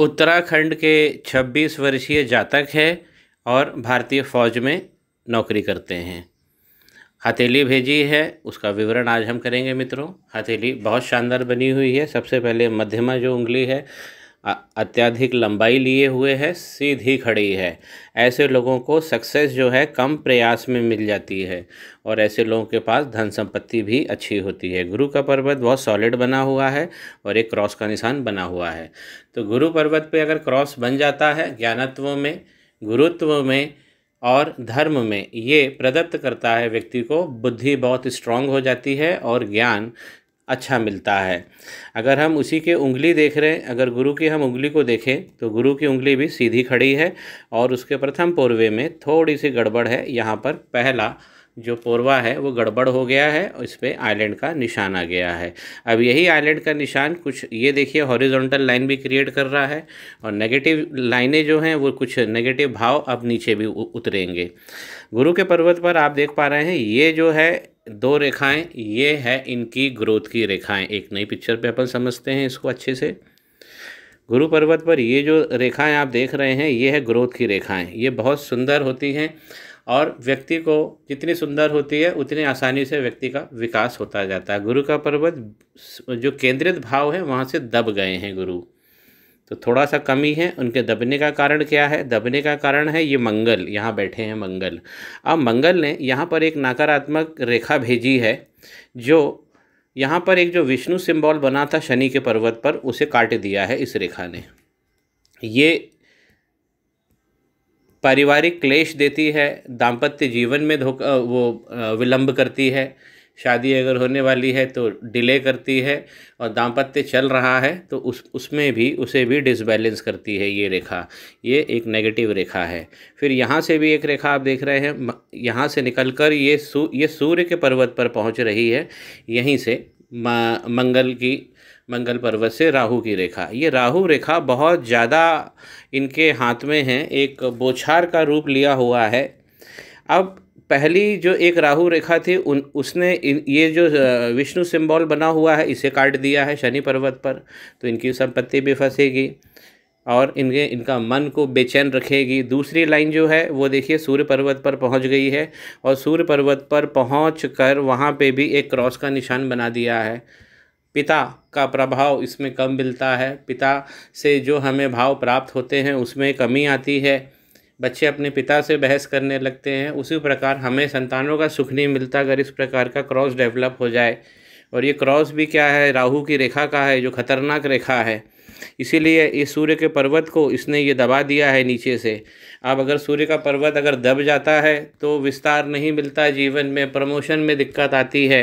उत्तराखंड के 26 वर्षीय जातक है और भारतीय फौज में नौकरी करते हैं हथेली भेजी है उसका विवरण आज हम करेंगे मित्रों हथेली बहुत शानदार बनी हुई है सबसे पहले मध्यमा जो उंगली है अत्यधिक लंबाई लिए हुए है सीधी खड़ी है ऐसे लोगों को सक्सेस जो है कम प्रयास में मिल जाती है और ऐसे लोगों के पास धन संपत्ति भी अच्छी होती है गुरु का पर्वत बहुत सॉलिड बना हुआ है और एक क्रॉस का निशान बना हुआ है तो गुरु पर्वत पे अगर क्रॉस बन जाता है ज्ञानत्व में गुरुत्व में और धर्म में ये प्रदत्त करता है व्यक्ति को बुद्धि बहुत स्ट्रांग हो जाती है और ज्ञान अच्छा मिलता है अगर हम उसी के उंगली देख रहे हैं अगर गुरु की हम उंगली को देखें तो गुरु की उंगली भी सीधी खड़ी है और उसके प्रथम पूर्वे में थोड़ी सी गड़बड़ है यहाँ पर पहला जो पोरवा है वो गड़बड़ हो गया है और इस पर आइलैंड का निशान आ गया है अब यही आइलैंड का निशान कुछ ये देखिए हॉरिजॉन्टल लाइन भी क्रिएट कर रहा है और नेगेटिव लाइनें जो हैं वो कुछ नेगेटिव भाव अब नीचे भी उतरेंगे गुरु के पर्वत पर आप देख पा रहे हैं ये जो है दो रेखाएं ये है इनकी ग्रोथ की रेखाएं एक नई पिक्चर पे अपन समझते हैं इसको अच्छे से गुरु पर्वत पर ये जो रेखाएं आप देख रहे हैं ये है ग्रोथ की रेखाएं ये बहुत सुंदर होती हैं और व्यक्ति को जितनी सुंदर होती है उतनी आसानी से व्यक्ति का विकास होता जाता है गुरु का पर्वत जो केंद्रित भाव है वहाँ से दब गए हैं गुरु तो थोड़ा सा कमी है उनके दबने का कारण क्या है दबने का कारण है ये मंगल यहाँ बैठे हैं मंगल अब मंगल ने यहाँ पर एक नकारात्मक रेखा भेजी है जो यहाँ पर एक जो विष्णु सिंबल बना था शनि के पर्वत पर उसे काट दिया है इस रेखा ने ये पारिवारिक क्लेश देती है दाम्पत्य जीवन में धोखा वो विलंब करती है शादी अगर होने वाली है तो डिले करती है और दाम्पत्य चल रहा है तो उस उसमें भी उसे भी डिसबैलेंस करती है ये रेखा ये एक नेगेटिव रेखा है फिर यहाँ से भी एक रेखा आप देख रहे हैं यहाँ से निकल कर ये सू ये सूर्य के पर्वत पर पहुँच रही है यहीं से मंगल की मंगल पर्वत से राहु की रेखा ये राहु रेखा बहुत ज़्यादा इनके हाथ में है एक बोछार का रूप लिया हुआ है अब पहली जो एक राहु रेखा थी उन उसने ये जो विष्णु सिंबल बना हुआ है इसे काट दिया है शनि पर्वत पर तो इनकी संपत्ति भी फंसेगी और इनके इनका मन को बेचैन रखेगी दूसरी लाइन जो है वो देखिए सूर्य पर्वत पर पहुंच गई है और सूर्य पर्वत पर पहुंच कर वहाँ पर भी एक क्रॉस का निशान बना दिया है पिता का प्रभाव इसमें कम मिलता है पिता से जो हमें भाव प्राप्त होते हैं उसमें कमी आती है बच्चे अपने पिता से बहस करने लगते हैं उसी प्रकार हमें संतानों का सुख नहीं मिलता अगर इस प्रकार का क्रॉस डेवलप हो जाए और ये क्रॉस भी क्या है राहु की रेखा का है जो खतरनाक रेखा है इसीलिए इस सूर्य के पर्वत को इसने ये दबा दिया है नीचे से अब अगर सूर्य का पर्वत अगर दब जाता है तो विस्तार नहीं मिलता जीवन में प्रमोशन में दिक्कत आती है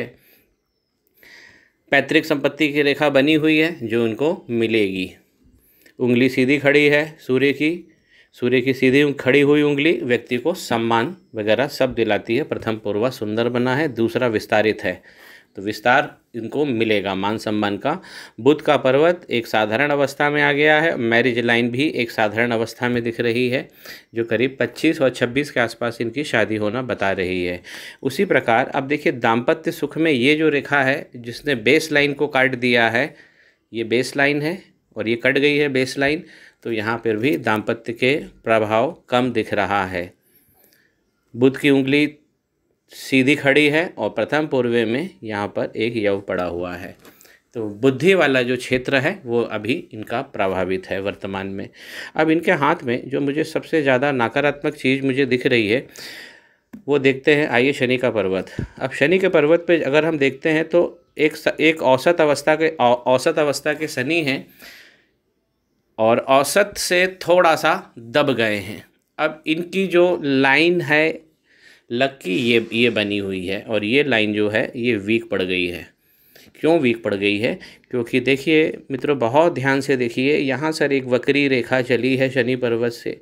पैतृक संपत्ति की रेखा बनी हुई है जो उनको मिलेगी उंगली सीधी खड़ी है सूर्य की सूर्य की सीधी खड़ी हुई उंगली व्यक्ति को सम्मान वगैरह सब दिलाती है प्रथम पूर्वा सुंदर बना है दूसरा विस्तारित है तो विस्तार इनको मिलेगा मान सम्मान का बुद्ध का पर्वत एक साधारण अवस्था में आ गया है मैरिज लाइन भी एक साधारण अवस्था में दिख रही है जो करीब 25 और 26 के आसपास इनकी शादी होना बता रही है उसी प्रकार अब देखिए दाम्पत्य सुख में ये जो रेखा है जिसने बेस लाइन को काट दिया है ये बेस लाइन है और ये कट गई है बेस लाइन तो यहाँ पर भी दाम्पत्य के प्रभाव कम दिख रहा है बुध की उंगली सीधी खड़ी है और प्रथम पूर्वे में यहाँ पर एक यव पड़ा हुआ है तो बुद्धि वाला जो क्षेत्र है वो अभी इनका प्रभावित है वर्तमान में अब इनके हाथ में जो मुझे सबसे ज़्यादा नकारात्मक चीज़ मुझे दिख रही है वो देखते हैं आइए शनि का पर्वत अब शनि के पर्वत पे अगर हम देखते हैं तो एक एक औसत अवस्था के औसत अवस्था के शनि हैं और औसत से थोड़ा सा दब गए हैं अब इनकी जो लाइन है लग की ये ये बनी हुई है और ये लाइन जो है ये वीक पड़ गई है क्यों वीक पड़ गई है क्योंकि देखिए मित्रों बहुत ध्यान से देखिए यहाँ सर एक वक्री रेखा चली है शनि पर्वत से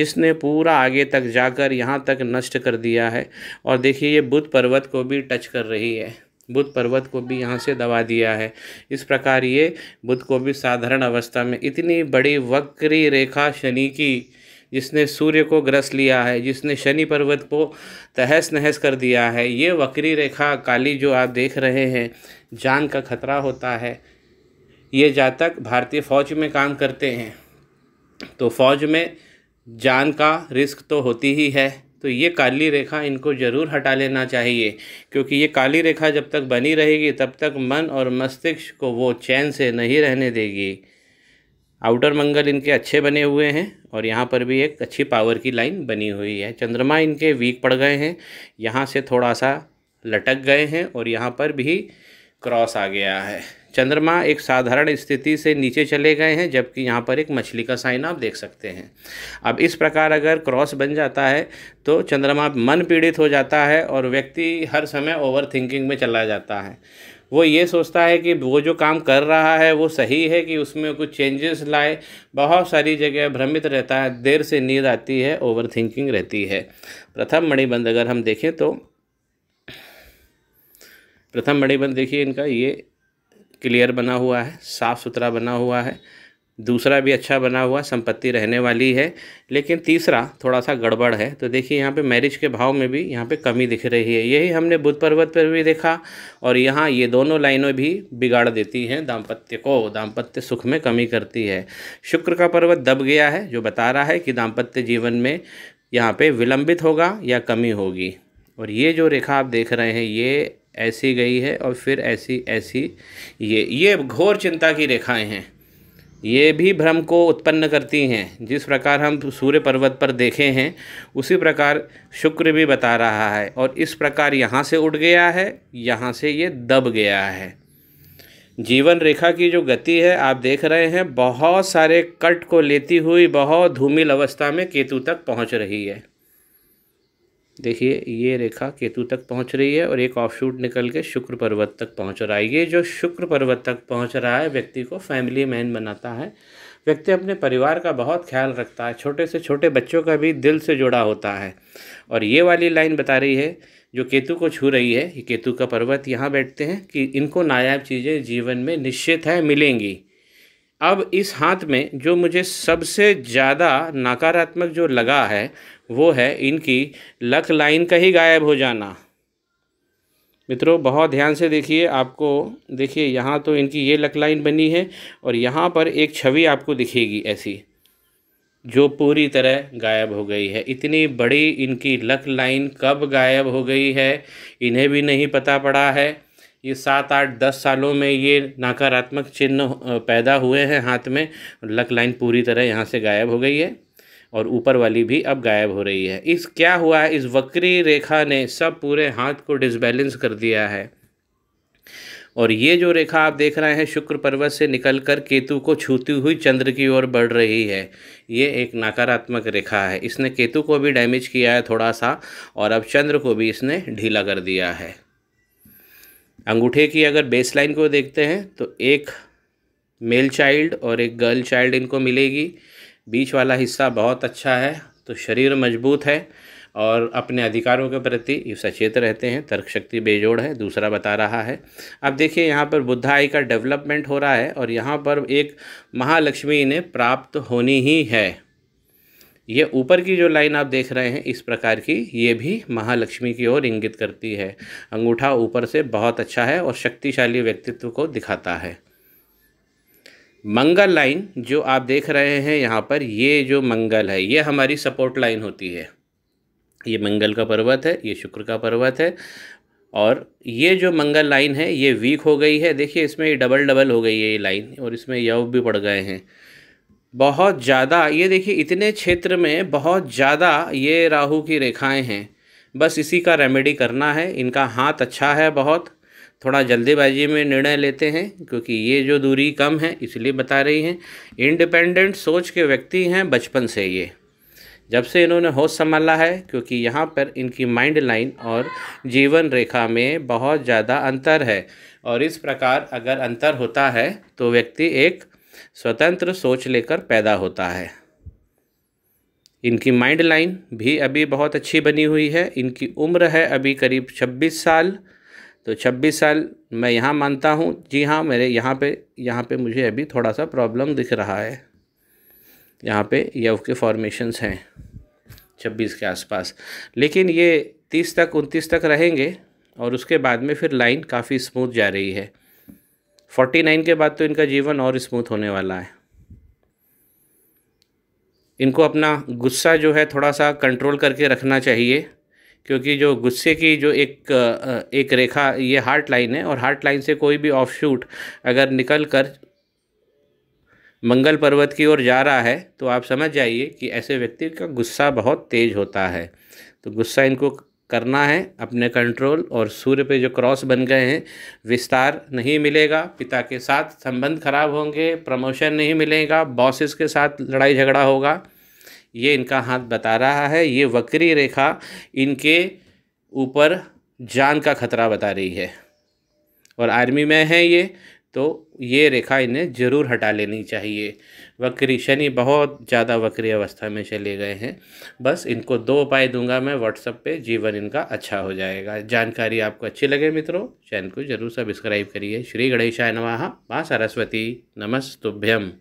जिसने पूरा आगे तक जाकर यहाँ तक नष्ट कर दिया है और देखिए ये बुध पर्वत को भी टच कर रही है बुद्ध पर्वत को भी यहाँ से दबा दिया है इस प्रकार ये बुद्ध को भी साधारण अवस्था में इतनी बड़ी वक्री रेखा शनि की जिसने सूर्य को ग्रस लिया है जिसने शनि पर्वत को तहस नहस कर दिया है ये वक्री रेखा काली जो आप देख रहे हैं जान का खतरा होता है ये जातक भारतीय फौज में काम करते हैं तो फौज में जान का रिस्क तो होती ही है तो ये काली रेखा इनको ज़रूर हटा लेना चाहिए क्योंकि ये काली रेखा जब तक बनी रहेगी तब तक मन और मस्तिष्क को वो चैन से नहीं रहने देगी आउटर मंगल इनके अच्छे बने हुए हैं और यहाँ पर भी एक अच्छी पावर की लाइन बनी हुई है चंद्रमा इनके वीक पड़ गए हैं यहाँ से थोड़ा सा लटक गए हैं और यहाँ पर भी क्रॉस आ गया है चंद्रमा एक साधारण स्थिति से नीचे चले गए हैं जबकि यहाँ पर एक मछली का साइन आप देख सकते हैं अब इस प्रकार अगर क्रॉस बन जाता है तो चंद्रमा मन पीड़ित हो जाता है और व्यक्ति हर समय ओवर थिंकिंग में चला जाता है वो ये सोचता है कि वो जो काम कर रहा है वो सही है कि उसमें कुछ चेंजेस लाए बहुत सारी जगह भ्रमित रहता है देर से नींद आती है ओवर थिंकिंग रहती है प्रथम मणिबंध अगर हम देखें तो प्रथम मणिबंध देखिए इनका ये क्लियर बना हुआ है साफ़ सुथरा बना हुआ है दूसरा भी अच्छा बना हुआ संपत्ति रहने वाली है लेकिन तीसरा थोड़ा सा गड़बड़ है तो देखिए यहाँ पे मैरिज के भाव में भी यहाँ पे कमी दिख रही है यही हमने बुध पर्वत पर भी देखा और यहाँ ये दोनों लाइनों भी बिगाड़ देती हैं दाम्पत्य को दाम्पत्य सुख में कमी करती है शुक्र का पर्वत दब गया है जो बता रहा है कि दाम्पत्य जीवन में यहाँ पर विलंबित होगा या कमी होगी और ये जो रेखा आप देख रहे हैं ये ऐसी गई है और फिर ऐसी ऐसी ये ये घोर चिंता की रेखाएं हैं ये भी भ्रम को उत्पन्न करती हैं जिस प्रकार हम सूर्य पर्वत पर देखे हैं उसी प्रकार शुक्र भी बता रहा है और इस प्रकार यहाँ से उड़ गया है यहाँ से ये दब गया है जीवन रेखा की जो गति है आप देख रहे हैं बहुत सारे कट को लेती हुई बहुत धूमिल अवस्था में केतु तक पहुँच रही है देखिए ये रेखा केतु तक पहुंच रही है और एक ऑफशूट निकल के शुक्र पर्वत तक पहुंच रहा है ये जो शुक्र पर्वत तक पहुंच रहा है व्यक्ति को फैमिली मैन बनाता है व्यक्ति अपने परिवार का बहुत ख्याल रखता है छोटे से छोटे बच्चों का भी दिल से जुड़ा होता है और ये वाली लाइन बता रही है जो केतु को छू रही है ये केतु का पर्वत यहाँ बैठते हैं कि इनको नायाब चीज़ें जीवन में निश्चित है मिलेंगी अब इस हाथ में जो मुझे सबसे ज़्यादा नकारात्मक जो लगा है वो है इनकी लक लाइन का ही गायब हो जाना मित्रों बहुत ध्यान से देखिए आपको देखिए यहाँ तो इनकी ये लक लाइन बनी है और यहाँ पर एक छवि आपको दिखेगी ऐसी जो पूरी तरह गायब हो गई है इतनी बड़ी इनकी लक लाइन कब गायब हो गई है इन्हें भी नहीं पता पड़ा है ये सात आठ दस सालों में ये नकारात्मक चिन्ह पैदा हुए हैं हाथ में लक लाइन पूरी तरह यहाँ से गायब हो गई है और ऊपर वाली भी अब गायब हो रही है इस क्या हुआ है इस वक्री रेखा ने सब पूरे हाथ को डिसबैलेंस कर दिया है और ये जो रेखा आप देख रहे हैं शुक्र पर्वत से निकलकर केतु को छूती हुई चंद्र की ओर बढ़ रही है ये एक नकारात्मक रेखा है इसने केतु को भी डैमेज किया है थोड़ा सा और अब चंद्र को भी इसने ढीला कर दिया है अंगूठे की अगर बेस लाइन को देखते हैं तो एक मेल चाइल्ड और एक गर्ल चाइल्ड इनको मिलेगी बीच वाला हिस्सा बहुत अच्छा है तो शरीर मजबूत है और अपने अधिकारों के प्रति ये सचेत रहते हैं तर्क शक्ति बेजोड़ है दूसरा बता रहा है अब देखिए यहाँ पर बुद्धाई का डेवलपमेंट हो रहा है और यहाँ पर एक महालक्ष्मी इन्हें प्राप्त होनी ही है ये ऊपर की जो लाइन आप देख रहे हैं इस प्रकार की ये भी महालक्ष्मी की ओर इंगित करती है अंगूठा ऊपर से बहुत अच्छा है और शक्तिशाली व्यक्तित्व को दिखाता है मंगल लाइन जो आप देख रहे हैं यहाँ पर ये जो मंगल है ये हमारी सपोर्ट लाइन होती है ये मंगल का पर्वत है ये शुक्र का पर्वत है और ये जो मंगल लाइन है ये वीक हो गई है देखिए इसमें डबल डबल हो गई है ये लाइन और इसमें यव भी पड़ गए हैं बहुत ज़्यादा ये देखिए इतने क्षेत्र में बहुत ज़्यादा ये राहु की रेखाएं हैं बस इसी का रेमेडी करना है इनका हाथ अच्छा है बहुत थोड़ा जल्दीबाजी में निर्णय लेते हैं क्योंकि ये जो दूरी कम है इसलिए बता रही हैं इंडिपेंडेंट सोच के व्यक्ति हैं बचपन से ये जब से इन्होंने होश संभाला है क्योंकि यहाँ पर इनकी माइंड लाइन और जीवन रेखा में बहुत ज़्यादा अंतर है और इस प्रकार अगर अंतर होता है तो व्यक्ति एक स्वतंत्र सोच लेकर पैदा होता है इनकी माइंड लाइन भी अभी बहुत अच्छी बनी हुई है इनकी उम्र है अभी करीब 26 साल तो 26 साल मैं यहाँ मानता हूँ जी हाँ मेरे यहाँ पे यहाँ पे मुझे अभी थोड़ा सा प्रॉब्लम दिख रहा है यहाँ पे यव के फॉर्मेशंस हैं 26 के आसपास लेकिन ये 30 तक 29 तक रहेंगे और उसके बाद में फिर लाइन काफ़ी स्मूथ जा रही है फोर्टी नाइन के बाद तो इनका जीवन और स्मूथ होने वाला है इनको अपना गुस्सा जो है थोड़ा सा कंट्रोल करके रखना चाहिए क्योंकि जो गुस्से की जो एक एक रेखा ये हार्ट लाइन है और हार्ट लाइन से कोई भी ऑफ शूट अगर निकल कर मंगल पर्वत की ओर जा रहा है तो आप समझ जाइए कि ऐसे व्यक्ति का गुस्सा बहुत तेज़ होता है तो गुस्सा इनको करना है अपने कंट्रोल और सूर्य पे जो क्रॉस बन गए हैं विस्तार नहीं मिलेगा पिता के साथ संबंध खराब होंगे प्रमोशन नहीं मिलेगा बॉसेस के साथ लड़ाई झगड़ा होगा ये इनका हाथ बता रहा है ये वक्री रेखा इनके ऊपर जान का खतरा बता रही है और आर्मी में है ये तो ये रेखा इन्हें ज़रूर हटा लेनी चाहिए वक्री शनि बहुत ज़्यादा वक्री अवस्था में चले गए हैं बस इनको दो उपाय दूंगा मैं व्हाट्सअप पे जीवन इनका अच्छा हो जाएगा जानकारी आपको अच्छी लगे मित्रों चैनल को जरूर सब्सक्राइब करिए श्री गणेशाय नमः माँ सरस्वती नमस्तुभ्यम